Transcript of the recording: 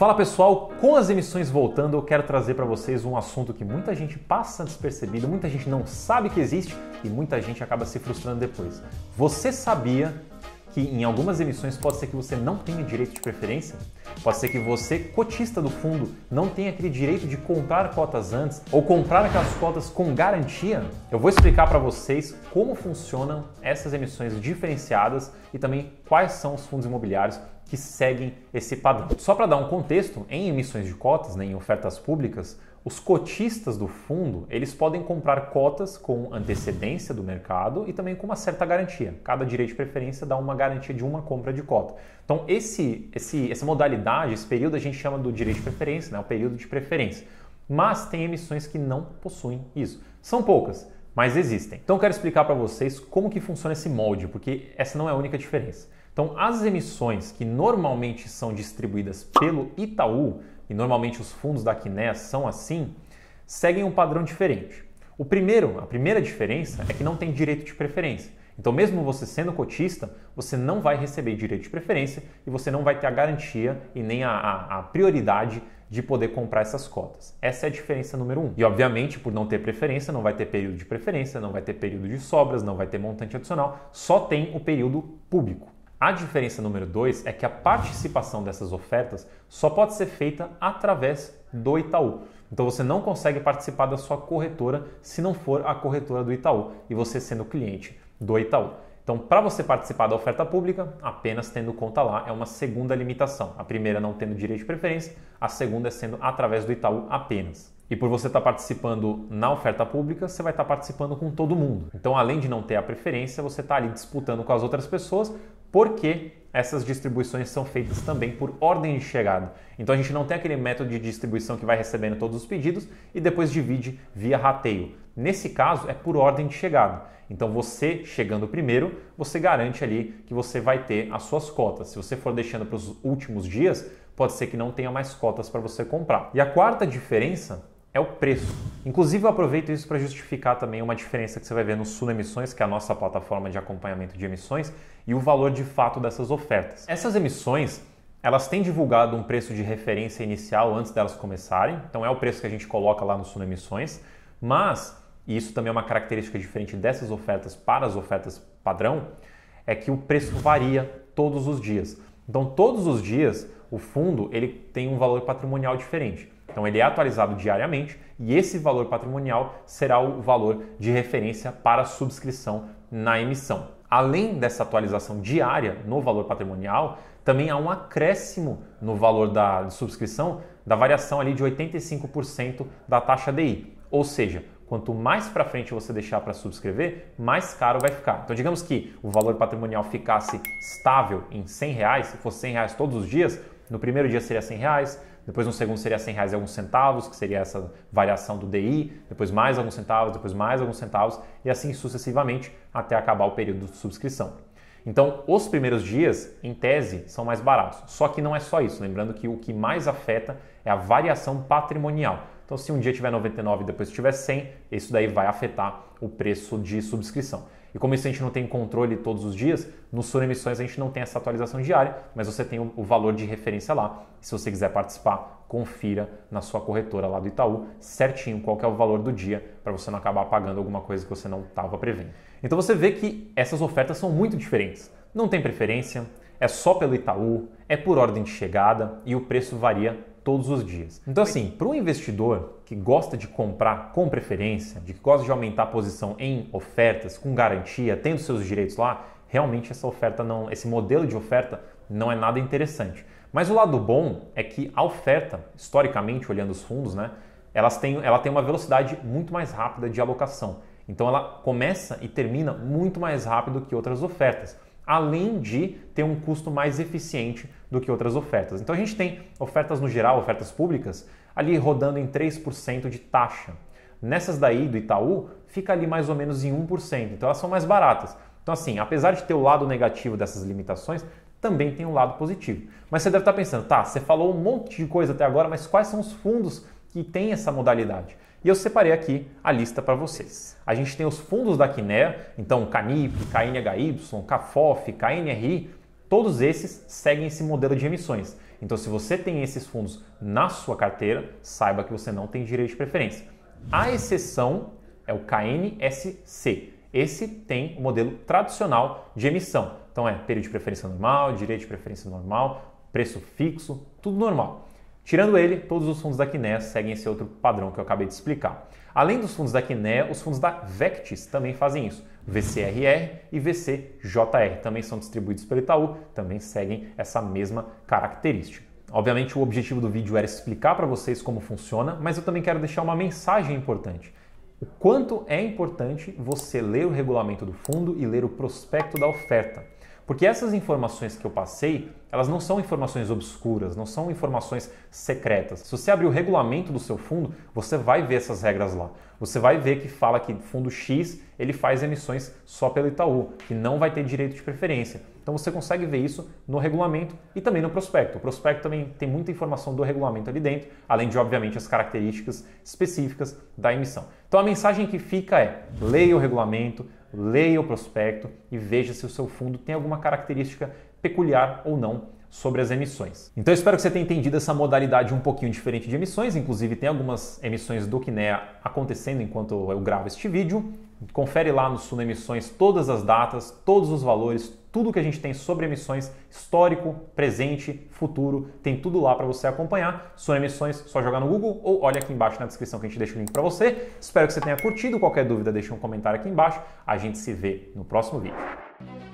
Fala pessoal, com as emissões voltando, eu quero trazer para vocês um assunto que muita gente passa despercebido, muita gente não sabe que existe e muita gente acaba se frustrando depois. Você sabia que em algumas emissões pode ser que você não tenha direito de preferência, pode ser que você, cotista do fundo, não tenha aquele direito de comprar cotas antes ou comprar aquelas cotas com garantia. Eu vou explicar para vocês como funcionam essas emissões diferenciadas e também quais são os fundos imobiliários que seguem esse padrão. Só para dar um contexto, em emissões de cotas, né, em ofertas públicas, os cotistas do fundo, eles podem comprar cotas com antecedência do mercado e também com uma certa garantia. Cada direito de preferência dá uma garantia de uma compra de cota. Então, esse, esse, essa modalidade, esse período a gente chama do direito de preferência, né? o período de preferência. Mas tem emissões que não possuem isso. São poucas, mas existem. Então, eu quero explicar para vocês como que funciona esse molde, porque essa não é a única diferença. Então, as emissões que normalmente são distribuídas pelo Itaú, e normalmente os fundos da Kinea são assim, seguem um padrão diferente. O primeiro, a primeira diferença é que não tem direito de preferência. Então, mesmo você sendo cotista, você não vai receber direito de preferência e você não vai ter a garantia e nem a, a, a prioridade de poder comprar essas cotas. Essa é a diferença número um. E, obviamente, por não ter preferência, não vai ter período de preferência, não vai ter período de sobras, não vai ter montante adicional, só tem o período público. A diferença número dois é que a participação dessas ofertas só pode ser feita através do Itaú. Então você não consegue participar da sua corretora se não for a corretora do Itaú e você sendo cliente do Itaú. Então, para você participar da oferta pública, apenas tendo conta lá é uma segunda limitação. A primeira não tendo direito de preferência, a segunda é sendo através do Itaú apenas. E por você estar tá participando na oferta pública, você vai estar tá participando com todo mundo. Então, além de não ter a preferência, você está ali disputando com as outras pessoas porque essas distribuições são feitas também por ordem de chegada. Então a gente não tem aquele método de distribuição que vai recebendo todos os pedidos e depois divide via rateio. Nesse caso é por ordem de chegada. Então você chegando primeiro, você garante ali que você vai ter as suas cotas. Se você for deixando para os últimos dias, pode ser que não tenha mais cotas para você comprar. E a quarta diferença é o preço. Inclusive, eu aproveito isso para justificar também uma diferença que você vai ver no Suno Emissões, que é a nossa plataforma de acompanhamento de emissões, e o valor de fato dessas ofertas. Essas emissões, elas têm divulgado um preço de referência inicial antes delas começarem, então é o preço que a gente coloca lá no Suno Emissões, mas, e isso também é uma característica diferente dessas ofertas para as ofertas padrão, é que o preço varia todos os dias. Então, todos os dias, o fundo ele tem um valor patrimonial diferente. Então ele é atualizado diariamente e esse valor patrimonial será o valor de referência para a subscrição na emissão. Além dessa atualização diária no valor patrimonial, também há um acréscimo no valor da subscrição da variação ali de 85% da taxa DI. Ou seja, quanto mais para frente você deixar para subscrever, mais caro vai ficar. Então, digamos que o valor patrimonial ficasse estável em 100 reais, se fosse 100 reais todos os dias, no primeiro dia seria 100 reais, depois no segundo seria 100 reais e alguns centavos, que seria essa variação do DI, depois mais alguns centavos, depois mais alguns centavos e assim sucessivamente até acabar o período de subscrição. Então, os primeiros dias, em tese, são mais baratos. Só que não é só isso. Lembrando que o que mais afeta é a variação patrimonial. Então, se um dia tiver 99 e depois tiver 100, isso daí vai afetar o preço de subscrição. E como isso a gente não tem controle todos os dias, no Sur Emissões a gente não tem essa atualização diária, mas você tem o valor de referência lá. se você quiser participar, confira na sua corretora lá do Itaú certinho qual é o valor do dia para você não acabar pagando alguma coisa que você não estava prevendo. Então você vê que essas ofertas são muito diferentes. Não tem preferência, é só pelo Itaú, é por ordem de chegada e o preço varia todos os dias. Então, assim, para um investidor que gosta de comprar com preferência, de que gosta de aumentar a posição em ofertas, com garantia, tendo seus direitos lá, realmente essa oferta não, esse modelo de oferta não é nada interessante. Mas o lado bom é que a oferta, historicamente, olhando os fundos, né, elas têm, ela tem uma velocidade muito mais rápida de alocação. Então ela começa e termina muito mais rápido que outras ofertas, além de ter um custo mais eficiente do que outras ofertas. Então a gente tem ofertas no geral, ofertas públicas, ali rodando em 3% de taxa. Nessas daí do Itaú, fica ali mais ou menos em 1%. Então elas são mais baratas. Então, assim, apesar de ter o lado negativo dessas limitações, também tem um lado positivo. Mas você deve estar pensando, tá, você falou um monte de coisa até agora, mas quais são os fundos que têm essa modalidade? E eu separei aqui a lista para vocês. A gente tem os fundos da Kinea, então CANIP, KNHY, CAFOF, KNRI, Todos esses seguem esse modelo de emissões. Então, se você tem esses fundos na sua carteira, saiba que você não tem direito de preferência. A exceção é o KNSC. Esse tem o modelo tradicional de emissão. Então, é período de preferência normal, direito de preferência normal, preço fixo, tudo normal. Tirando ele, todos os fundos da Quiné seguem esse outro padrão que eu acabei de explicar. Além dos fundos da Quiné, os fundos da Vectis também fazem isso. VCRR e VCJR também são distribuídos pelo Itaú, também seguem essa mesma característica. Obviamente, o objetivo do vídeo era explicar para vocês como funciona, mas eu também quero deixar uma mensagem importante. O quanto é importante você ler o regulamento do fundo e ler o prospecto da oferta. Porque essas informações que eu passei, elas não são informações obscuras, não são informações secretas. Se você abrir o regulamento do seu fundo, você vai ver essas regras lá. Você vai ver que fala que fundo X, ele faz emissões só pelo Itaú, que não vai ter direito de preferência então você consegue ver isso no regulamento e também no prospecto. O prospecto também tem muita informação do regulamento ali dentro, além de, obviamente, as características específicas da emissão. Então a mensagem que fica é: leia o regulamento, leia o prospecto e veja se o seu fundo tem alguma característica peculiar ou não sobre as emissões. Então espero que você tenha entendido essa modalidade um pouquinho diferente de emissões, inclusive tem algumas emissões do Kinea acontecendo enquanto eu gravo este vídeo. Confere lá no Suno Emissões todas as datas, todos os valores, tudo que a gente tem sobre emissões, histórico, presente, futuro, tem tudo lá para você acompanhar. São emissões, só jogar no Google ou olha aqui embaixo na descrição que a gente deixa o link para você. Espero que você tenha curtido. Qualquer dúvida, deixa um comentário aqui embaixo. A gente se vê no próximo vídeo.